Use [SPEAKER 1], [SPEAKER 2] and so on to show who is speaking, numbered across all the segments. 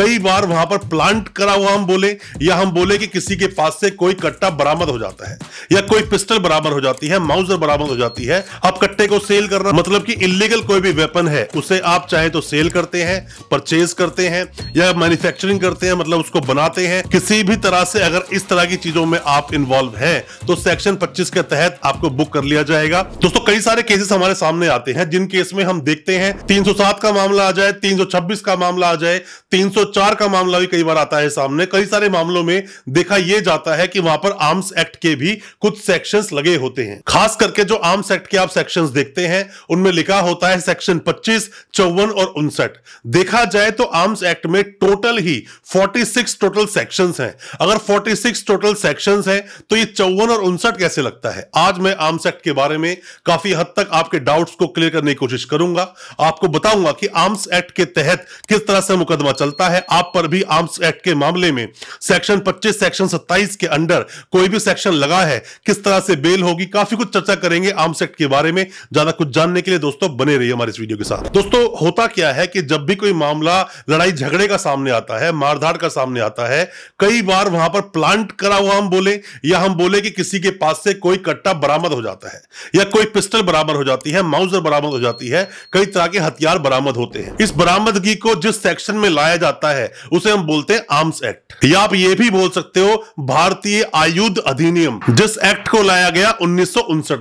[SPEAKER 1] कई बार वहां पर प्लांट करा हुआ हम बोले या हम बोले कि किसी के पास से कोई कट्टा बरामद हो जाता है या कोई पिस्टल बराबर हो जाती है माउजर बरामद हो जाती है आप कट्टे को सेल करना मतलब कि इलीगल कोई भी वेपन है उसे आप चाहे तो सेल करते हैं परचेज करते हैं या मैन्युफैक्चरिंग करते हैं मतलब उसको बनाते हैं किसी भी तरह से अगर इस तरह की चीजों में आप इन्वॉल्व है तो सेक्शन पच्चीस के तहत आपको बुक कर लिया जाएगा दोस्तों कई सारे केसेस हमारे सामने आते हैं जिन केस में हम देखते हैं तीन का मामला आ जाए तीन का मामला आ जाए तीन चार का मामला भी कई बार आता है सामने कई सारे मामलों में देखा यह जाता है कि वहां पर आर्म्स एक्ट के भी कुछ सेक्शंस लगे होते हैं खास करके जो आर्म्स एक्ट के आप सेक्शंस देखते हैं उनमें लिखा होता है सेक्शन पच्चीस चौवन और उनसठ देखा जाए तो आर्म्स एक्ट में टोटल ही 46 टोटल सेक्शंस हैं अगर 46 टोटल सेक्शंस हैं तो ये चौवन और उनसठ कैसे लगता है आज मैं आर्म्स एक्ट के बारे में काफी हद तक आपके डाउट्स को क्लियर करने की कोशिश करूंगा आपको बताऊंगा कि आर्म्स एक्ट के तहत किस तरह से मुकदमा चलता है है आप पर भी आर्म्स एक्ट के मामले में सेक्शन 25 सेक्शन 27 के अंडर कोई भी सेक्शन लगा है किस तरह से बेल होगी काफी कुछ चर्चा करेंगे आर्म्स एक्ट के बारे में ज्यादा कुछ जानने के लिए दोस्तों बने रही हमारे इस वीडियो के साथ दोस्तों होता क्या है कि जब भी कोई मामला लड़ाई झगड़े का सामने आता है मारधाड़ का सामने आता है कई बार वहां पर प्लांट करा हुआ हम बोले या हम बोले कि किसी के पास से कोई कट्टा बरामद हो जाता है या कोई पिस्टल बरामद हो जाती है माउजर बरामद हो जाती है कई तरह के हथियार बरामद होते हैं इस बरामदगी को जिस सेक्शन में लाया जाता आता है उसे हम बोलते हैं आर्म्स एक्ट या आप ये भी बोल सकते हो भारतीय आयुध अधिनियम जिस एक्ट को लाया गया उन्नीस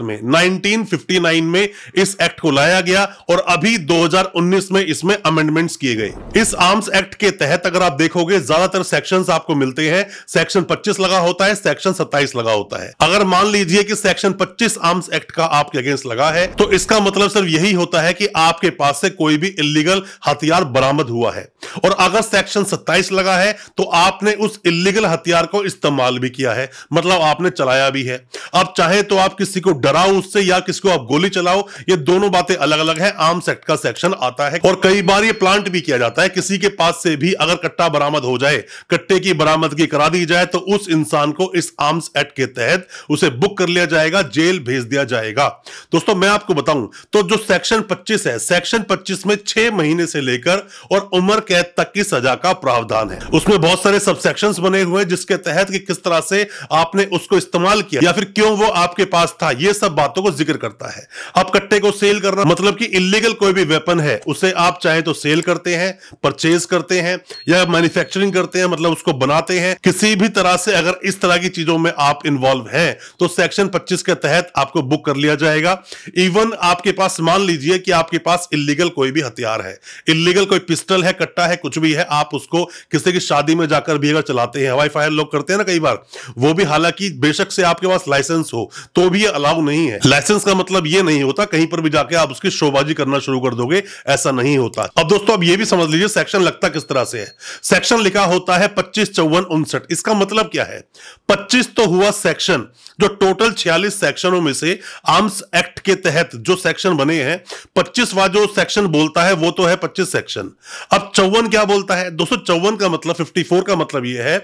[SPEAKER 1] में 1959 में इस एक्ट को लाया गया और अभी 2019 में इसमें अमेंडमेंट्स किए गए इस आर्म्स एक्ट के तहत अगर आप देखोगे ज्यादातर सेक्शन आपको मिलते हैं सेक्शन 25 लगा होता है सेक्शन 27 लगा होता है अगर मान लीजिए कि सेक्शन 25 आर्म्स एक्ट का आपके अगेंस्ट लगा है तो इसका मतलब सिर्फ यही होता है कि आपके पास से कोई भी इलीगल हथियार बरामद हुआ है और अगर सेक्शन 27 लगा है तो आपने उस इलीगल हथियार को इस्तेमाल भी किया है मतलब आपने चलाया भी है अब चाहे तो आप किसी को डराओ उससे या किसी को आप गोली चलाओ ये दोनों बातें अलग अलग है आर्म्स एक्ट का सेक्शन आता है और कई बार ये प्लांट भी किया जाता है किसी के पास से भी अगर कट्टा बरामद हो जाए कट्टे की बरामदगी करा दी जाए तो उस इंसान को इस आर्म्स एक्ट के तहत उसे बुक कर लिया जाएगा जेल भेज दिया जाएगा दोस्तों मैं आपको बताऊं तो जो सेक्शन 25 है सेक्शन 25 में छह महीने से लेकर और उम्र कैद तक की सजा सजा का प्रावधान है उसमें बहुत सारे सबसेक्शन बने हुए हैं जिसके तहत कि किस तरह से आपने उसको इस्तेमाल किया या फिर क्यों वो आपके पास था ये सब बातों को जिक्र करता है अब कट्टे को सेल करना मतलब कि इलीगल कोई भी वेपन है उसे आप चाहे तो सेल करते हैं परचेज करते हैं या मैन्युफैक्चरिंग करते हैं मतलब उसको बनाते हैं किसी भी तरह से अगर इस तरह की चीजों में आप इन्वॉल्व हैं तो सेक्शन पच्चीस के तहत आपको बुक कर लिया जाएगा इवन आपके पास मान लीजिए कि आपके पास इलीगल कोई भी हथियार है इलीगल कोई पिस्टल है कट्टा है कुछ भी है आप उसको किसी की शादी में जाकर भी अगर चलाते हैं हवाई फायर लोग करते हैं ना कई बार वो भी हालांकि बेशक से आपके पास लाइसेंस हो तो भी ये अलाउ नहीं है लाइसेंस का मतलब ये नहीं होता कहीं पर भी जाके आप उसकी शोबाजी करना शुरू कर दोगे ऐसा नहीं होता अब दोस्तों अब ये भी समझ लीजिए सेक्शन लगता किस तरह से है सेक्शन लिखा होता है पच्चीस चौवन उनसठ इसका मतलब क्या है पच्चीस तो हुआ सेक्शन जो टोटल छियालीस सेक्शनों में से आर्म्स एक्ट के तहत जो सेक्शन बने हैं पच्चीसवा जो सेक्शन बोलता है वो तो है पच्चीस सेक्शन अब चौवन क्या बोलता है है दो का मतलब 54 का मतलब यह है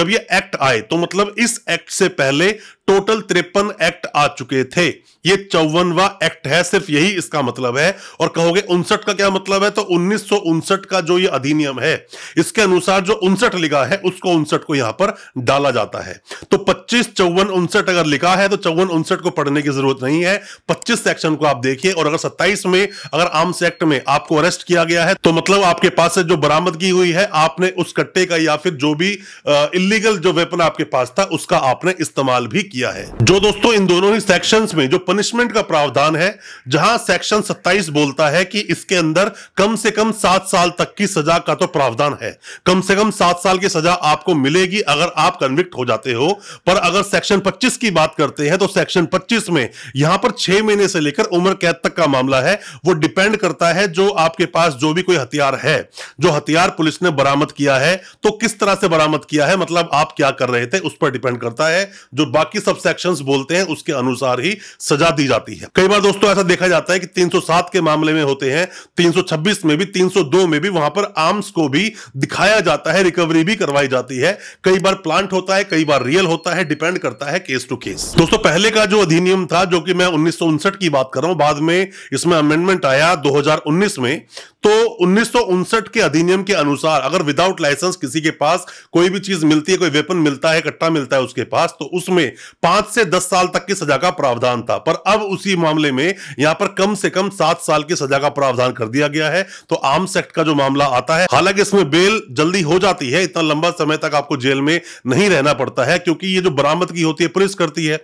[SPEAKER 1] जब यह एक्ट आए तो मतलब इस एक्ट से पहले टोटल तिरपन एक्ट आ चुके थे ये चौवनवा एक्ट है सिर्फ यही इसका मतलब है और कहोगे उनसठ का क्या मतलब है तो उन्नीस का जो ये अधिनियम है इसके अनुसार जो उनसठ लिखा है उसको उनसठ को यहां पर डाला जाता है तो पच्चीस चौवन उनसठ अगर लिखा है तो चौवन उनसठ को पढ़ने की जरूरत नहीं है पच्चीस सेक्शन को आप देखिए और अगर सत्ताईस में अगर आर्म्स एक्ट में आपको अरेस्ट किया गया है तो मतलब आपके पास से जो बरामदगी हुई है आपने उस कट्टे का या फिर जो भी इलीगल जो वेपन आपके पास था उसका आपने इस्तेमाल भी किया है जो दोस्तों इन दोनों ही सेक्शंस में जो पनिशमेंट का प्रावधान है जहां सेक्शन 27 बोलता है कि इसके अंदर कम से कम सात साल तक की सजा का तो प्रावधान है कम से कम सात साल की सजा आपको मिलेगी अगर आप कन्विक्ट हो जाते हो पर अगर सेक्शन पच्चीस की बात करते हैं तो सेक्शन पच्चीस में यहां पर छह महीने से लेकर उम्र कैद तक का मामला है वो डिपेंड करता है जो आपके पास जो भी कोई हथियार है जो हथियार पुलिस ने बरामद किया है तो किस तरह से बरामद किया है मतलब आप क्या कर रहे थे उस पर डिपेंड करता है जो बाकी सब सेक्शन बोलते हैं उसके अनुसार ही सजा दी जाती है कई बार दोस्तों ऐसा देखा जाता है कि 307 के मामले में होते हैं 326 में भी 302 में भी वहां पर आर्म्स को भी दिखाया जाता है रिकवरी भी करवाई जाती है कई बार प्लांट होता है कई बार रियल होता है डिपेंड करता है केस टू केस दोस्तों पहले का जो अधिनियम था जो कि मैं उन्नीस की बात कर रहा हूं बाद में इसमें अमेंडमेंट आया दो में तो उन्नीस के अधिनियम के अनुसार अगर विदाउट लाइसेंस किसी के पास कोई भी चीज मिलती है कोई वेपन मिलता है कट्टा मिलता है उसके पास तो उसमें पांच से दस साल तक की सजा का प्रावधान था पर अब उसी मामले में यहां पर कम से कम सात साल की सजा का प्रावधान कर दिया गया है तो आम सेक्ट का जो मामला आता है हालांकि इसमें बेल जल्दी हो जाती है इतना लंबा समय तक आपको जेल में नहीं रहना पड़ता है क्योंकि ये जो बरामदगी होती है पुलिस करती है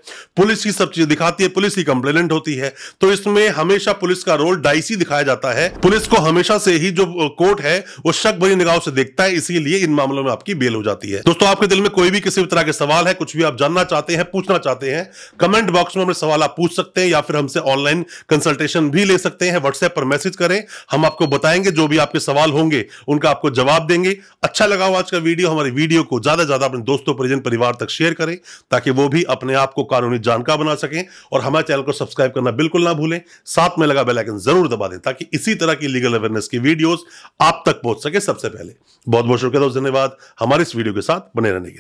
[SPEAKER 1] पुलिस ही सब चीज दिखाती है पुलिस ही कंप्लेनेंट होती है तो इसमें हमेशा पुलिस का रोल डाइसी दिखाया जाता है पुलिस को हमेशा हमेशा से ही जो कोर्ट है वो शक भरी निगाहों से देखता है इसीलिए इन मामलों में आपकी बेल हो जाती है दोस्तों आपके दिल में कोई भी किसी भी तरह के सवाल है कुछ भी आप जानना चाहते हैं पूछना चाहते हैं कमेंट बॉक्स में हमें सवाल आप पूछ सकते हैं या फिर हमसे ऑनलाइन कंसल्टेशन भी ले सकते हैं व्हाट्सएप पर मैसेज करें हम आपको बताएंगे जो भी आपके सवाल होंगे उनका आपको जवाब देंगे अच्छा लगा आज का वीडियो हमारी वीडियो को ज्यादा से ज्यादा अपने दोस्तों परिजन परिवार तक शेयर करें ताकि वो भी अपने आप को कानूनी जानकार बना सकें और हमारे चैनल को सब्सक्राइब करना बिल्कुल ना भूलें साथ में लगा बेलाइकन जरूर दबा दें ताकि इसी तरह की लीगल अवेयरनेस अवेयरनेस की वीडियोस आप तक पहुंच सके सबसे पहले बहुत बहुत शुक्रिया धन्यवाद हमारे इस वीडियो के साथ बने रहने के लिए